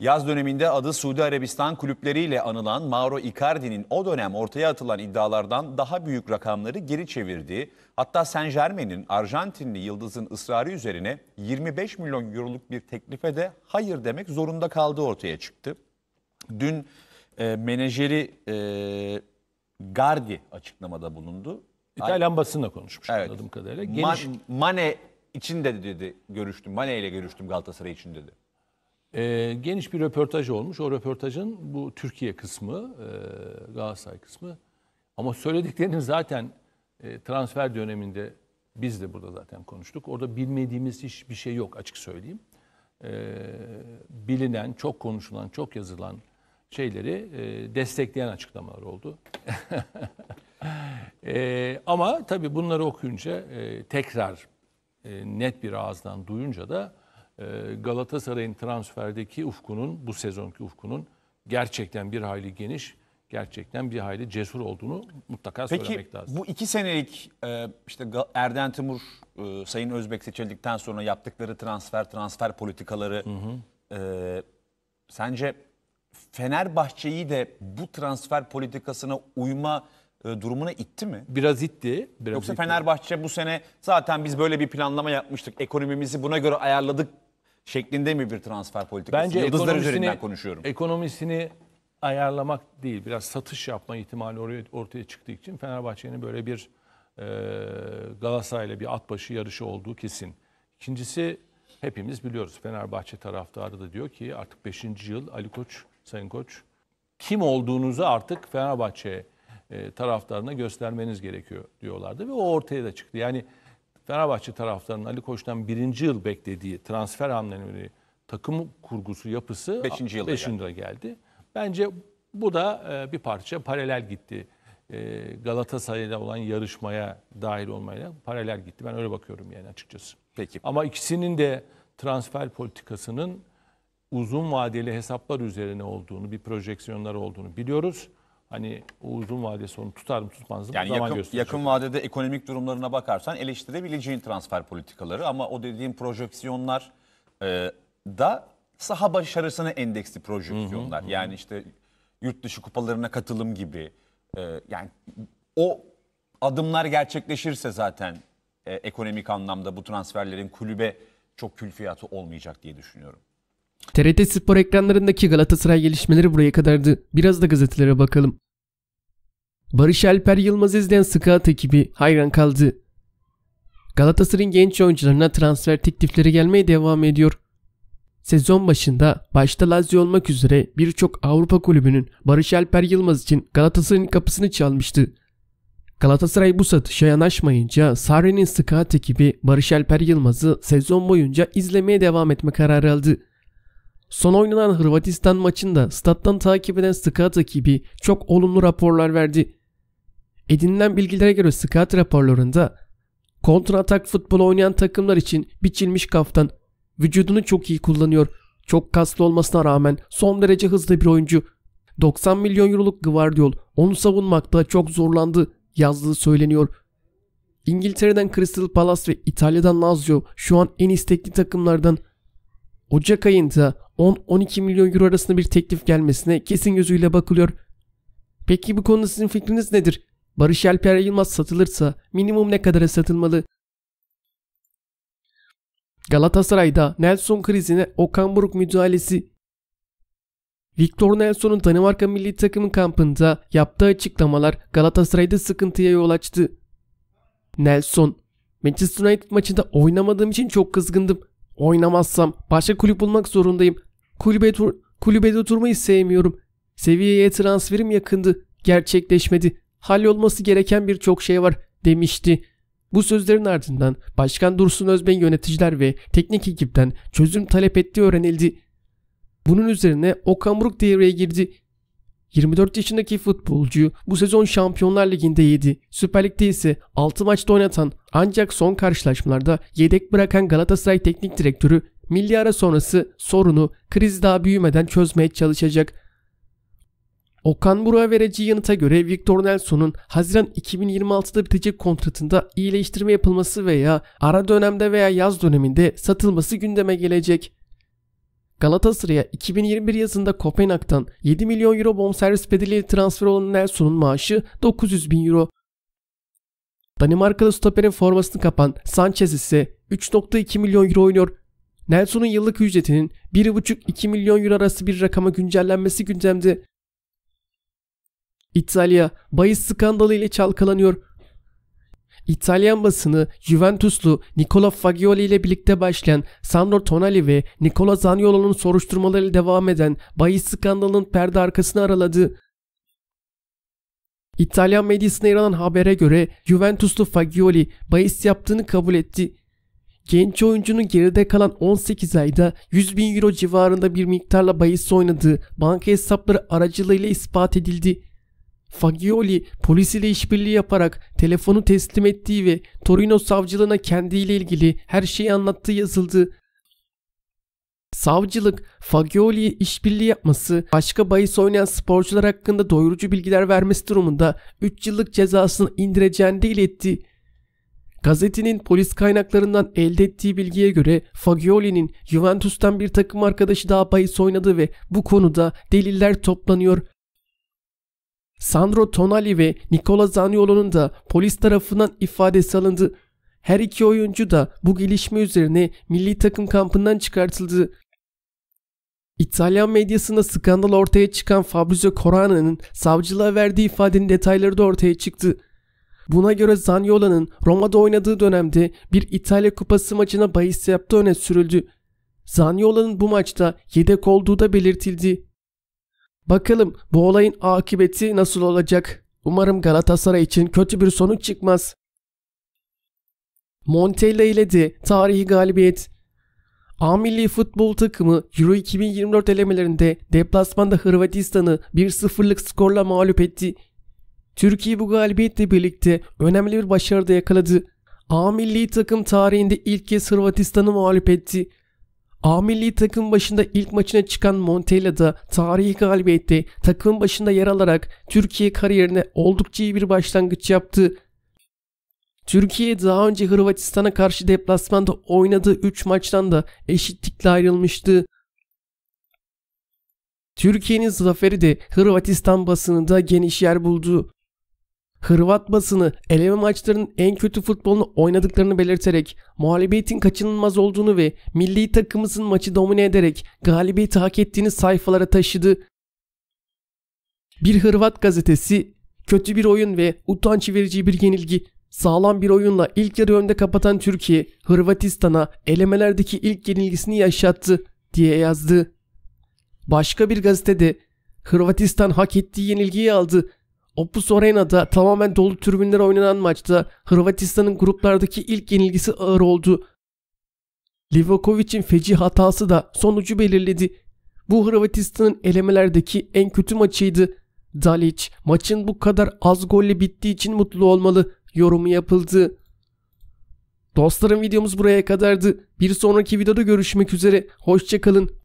Yaz döneminde adı Suudi Arabistan kulüpleriyle anılan Mauro Icardi'nin o dönem ortaya atılan iddialardan daha büyük rakamları geri çevirdiği, hatta Saint Germain'in Arjantinli yıldızın ısrarı üzerine 25 milyon euroluk bir teklife de hayır demek zorunda kaldığı ortaya çıktı. Dün e, menajeri e, Gardi açıklamada bulundu. İtalyan basınla konuşmuş evet. anladığım kadarıyla. Geniş... Man Mane için de dedi görüştüm. Mane ile görüştüm Galatasaray için dedi. E, geniş bir röportaj olmuş. O röportajın bu Türkiye kısmı, e, Galatasaray kısmı. Ama söylediklerinin zaten e, transfer döneminde biz de burada zaten konuştuk. Orada bilmediğimiz hiçbir şey yok açık söyleyeyim. E, bilinen, çok konuşulan, çok yazılan şeyleri e, destekleyen açıklamalar oldu. e, ama tabii bunları okuyunca e, tekrar e, net bir ağızdan duyunca da ee, Galatasaray'ın transferdeki ufkunun, bu sezonki ufkunun gerçekten bir hayli geniş, gerçekten bir hayli cesur olduğunu mutlaka Peki, söylemek lazım. Peki bu iki senelik e, işte Erden Timur, e, Sayın Özbek seçildikten sonra yaptıkları transfer, transfer politikaları hı hı. E, sence Fenerbahçe'yi de bu transfer politikasına uyma e, durumuna itti mi? Biraz itti. Biraz Yoksa itti. Fenerbahçe bu sene zaten biz böyle bir planlama yapmıştık. Ekonomimizi buna göre ayarladık şeklinde mi bir transfer politikası? Bence Yıldızlar üzerinden konuşuyorum. Ekonomisini ayarlamak değil, biraz satış yapma ihtimali oraya, ortaya çıktığı için Fenerbahçe'nin böyle bir e, Galatasaray'la bir at başı yarışı olduğu kesin. İkincisi hepimiz biliyoruz Fenerbahçe taraftarı da diyor ki artık 5. yıl Ali Koç, Sayın Koç kim olduğunuzu artık Fenerbahçe e, taraftarına göstermeniz gerekiyor diyorlardı ve o ortaya da çıktı. Yani Fenerbahçe taraftarının Ali Koç'tan birinci yıl beklediği transfer hamleleri, takım kurgusu yapısı 5. yıla, beşinci yıla geldi. geldi. Bence bu da e, bir parça paralel gitti. E, Galatasaray'da olan yarışmaya dahil olmaya paralel gitti. Ben öyle bakıyorum yani açıkçası. Peki. Ama ikisinin de transfer politikasının uzun vadeli hesaplar üzerine olduğunu, bir projeksiyonlar olduğunu biliyoruz hani o uzun vade sonu tutar mı tutmaz mı? Yani zaman yakın, gösterecek. yakın vadede ekonomik durumlarına bakarsan eleştirebileceğin transfer politikaları ama o dediğim projeksiyonlar e, da saha başarısına endeksli projeksiyonlar. Hı hı, yani işte yurt dışı kupalarına katılım gibi. E, yani o adımlar gerçekleşirse zaten e, ekonomik anlamda bu transferlerin kulübe çok külfiyatı olmayacak diye düşünüyorum. TRT Spor ekranlarındaki Galatasaray gelişmeleri buraya kadardı. Biraz da gazetelere bakalım. Barış Alper Yılmaz izleyen Scout ekibi hayran kaldı. Galatasaray'ın genç oyuncularına transfer teklifleri gelmeye devam ediyor. Sezon başında başta Lazio olmak üzere birçok Avrupa kulübünün Barış Alper Yılmaz için Galatasaray'ın kapısını çalmıştı. Galatasaray bu satışa yanaşmayınca Sarri'nin Scout ekibi Barış Alper Yılmaz'ı sezon boyunca izlemeye devam etme kararı aldı. Son oynanan Hırvatistan maçında stat'tan takip eden scout ekibi çok olumlu raporlar verdi. Edinilen bilgilere göre scout raporlarında kontra atak futbolu oynayan takımlar için biçilmiş kaftan vücudunu çok iyi kullanıyor. Çok kaslı olmasına rağmen son derece hızlı bir oyuncu. 90 milyon euroluk Gvardiol onu savunmakta çok zorlandı yazdığı söyleniyor. İngiltere'den Crystal Palace ve İtalya'dan Lazio şu an en istekli takımlardan Ocak ayında 10-12 milyon euro arasında bir teklif gelmesine kesin gözüyle bakılıyor. Peki bu konuda sizin fikriniz nedir? Barış Alper Yılmaz satılırsa minimum ne kadara satılmalı? Galatasaray'da Nelson krizine Okan Buruk müdahalesi Victor Nelson'un Danimarka milli takımı kampında yaptığı açıklamalar Galatasaray'da sıkıntıya yol açtı. Nelson, Manchester United maçında oynamadığım için çok kızgındım. Oynamazsam başka kulüp bulmak zorundayım. Kulübe, tur kulübede oturmayı sevmiyorum. Seviyeye transferim yakındı. Gerçekleşmedi. olması gereken birçok şey var demişti. Bu sözlerin ardından Başkan Dursun Özbey yöneticiler ve teknik ekipten çözüm talep ettiği öğrenildi. Bunun üzerine Okan Buruk devreye girdi. 24 yaşındaki futbolcu bu sezon Şampiyonlar Ligi'nde 7, Süper Lig'de ise 6 maçta oynatan ancak son karşılaşmalarda yedek bırakan Galatasaray Teknik Direktörü milli ara sonrası sorunu kriz daha büyümeden çözmeye çalışacak. Okan Burak'a vereceği yanıta göre Victor Nelson'un Haziran 2026'da bitecek kontratında iyileştirme yapılması veya ara dönemde veya yaz döneminde satılması gündeme gelecek. Galatasaray'a 2021 yazında Kopenhag'dan 7 milyon euro bonservis bedeliyle transfer olan Nelson'un maaşı 900 bin euro. Danimarkalı stoperin formasını kapan Sanchez ise 3.2 milyon euro oynuyor. Nelson'un yıllık ücretinin 1.5-2 milyon euro arası bir rakama güncellenmesi gündemde. İtalya Bayis skandalı ile çalkalanıyor. İtalyan basını Juventuslu Nicola Fagioli ile birlikte başlayan Sandro Tonali ve Nicola Zaniolo'nun soruşturmaları devam eden bahis skandalının perde arkasını araladı. İtalyan medyasına yer alan habere göre Juventuslu Fagioli bahis yaptığını kabul etti. Genç oyuncunun geride kalan 18 ayda 100 bin euro civarında bir miktarla bahis oynadığı banka hesapları aracılığıyla ispat edildi. Fagioli polisiyle işbirliği yaparak telefonu teslim ettiği ve Torino savcılığına kendiyle ilgili her şeyi anlattığı yazıldı. Savcılık Fagioli'ye işbirliği yapması, başka bahis oynayan sporcular hakkında doyurucu bilgiler vermesi durumunda 3 yıllık cezasını indireceğini de iletti. Gazetinin polis kaynaklarından elde ettiği bilgiye göre Fagioli'nin Juventus'tan bir takım arkadaşı daha bahis oynadı ve bu konuda deliller toplanıyor Sandro Tonali ve Nikola Zaniolo'nun da polis tarafından ifadesi alındı. Her iki oyuncu da bu gelişme üzerine milli takım kampından çıkartıldı. İtalyan medyasında skandal ortaya çıkan Fabrizio Corana'nın savcılığa verdiği ifadenin detayları da ortaya çıktı. Buna göre Zaniola'nın Roma'da oynadığı dönemde bir İtalya Kupası maçına bahis yaptığı öne sürüldü. Zaniola'nın bu maçta yedek olduğu da belirtildi. Bakalım bu olayın akıbeti nasıl olacak? Umarım Galatasaray için kötü bir sonuç çıkmaz. Montella de tarihi galibiyet. A milli futbol takımı Euro 2024 elemelerinde deplasmanda Hırvatistan'ı 1-0'lık skorla mağlup etti. Türkiye bu galibiyetle birlikte önemli bir başarı da yakaladı. A milli takım tarihinde ilk kez Hırvatistan'ı mağlup etti. A milli takım başında ilk maçına çıkan Montella da tarihi galibiyette takım başında yer alarak Türkiye kariyerine oldukça iyi bir başlangıç yaptı. Türkiye daha önce Hırvatistan'a karşı deplasmanda oynadığı 3 maçtan da eşitlikle ayrılmıştı. Türkiye'nin zaferi de Hırvatistan basınında geniş yer buldu. Hırvat basını eleme maçlarının en kötü futbolunu oynadıklarını belirterek muhalebiyetin kaçınılmaz olduğunu ve milli takımımızın maçı domine ederek galibiyeti hak ettiğini sayfalara taşıdı. Bir Hırvat gazetesi kötü bir oyun ve utanç verici bir yenilgi Sağlam bir oyunla ilk yarı önde kapatan Türkiye, Hırvatistan'a elemelerdeki ilk yenilgisini yaşattı diye yazdı. Başka bir gazetede Hırvatistan hak ettiği yenilgiyi aldı. Opus Arena'da tamamen dolu tribünler oynanan maçta Hırvatistan'ın gruplardaki ilk yenilgisi ağır oldu. Livakovic'in feci hatası da sonucu belirledi. Bu Hırvatistan'ın elemelerdeki en kötü maçıydı. Dalic maçın bu kadar az golle bittiği için mutlu olmalı yorumu yapıldı. Dostlarım videomuz buraya kadardı. Bir sonraki videoda görüşmek üzere. Hoşçakalın.